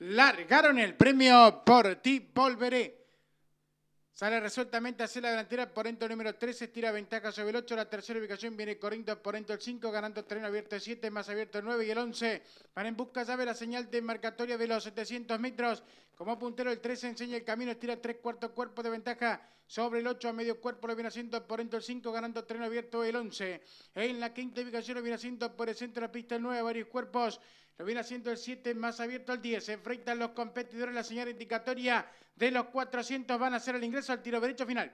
largaron el premio por ti, volveré. Sale resueltamente hacer la delantera por ento número 13, tira ventaja sobre el 8, la tercera ubicación viene corriendo por ento el 5, ganando terreno abierto el 7, más abierto el 9 y el 11. Van en busca, sabe la señal de marcatoria de los 700 metros. Como puntero el 13 enseña el camino, estira tres cuartos cuerpos de ventaja sobre el 8 a medio cuerpo, lo viene haciendo por el 5, ganando terreno abierto el 11. En la quinta ubicación lo viene haciendo por el centro de la pista el 9, varios cuerpos lo viene haciendo el 7, más abierto el 10. Se enfrentan los competidores. La señora indicatoria de los 400 van a hacer el ingreso al tiro derecho final.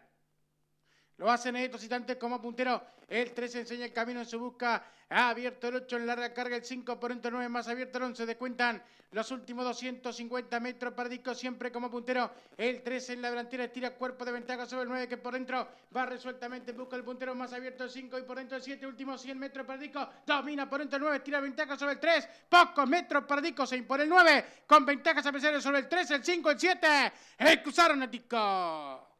Lo hacen estos Citante como puntero. El 13 enseña el camino en su busca. Ha abierto el 8 en la recarga. El 5 por el 9 más abierto el 11. Descuentan los últimos 250 metros para siempre como puntero. El 13 en la delantera estira cuerpo de ventaja sobre el 9 que por dentro va resueltamente. Busca el puntero más abierto el 5 y por dentro el 7. Último 100 metros para Domina por dentro el 9. Tira ventaja sobre el 3. Pocos metros para Disco. Se impone el 9 con ventajas a sobre el 3, el 5, el 7. Excusaron a Disco.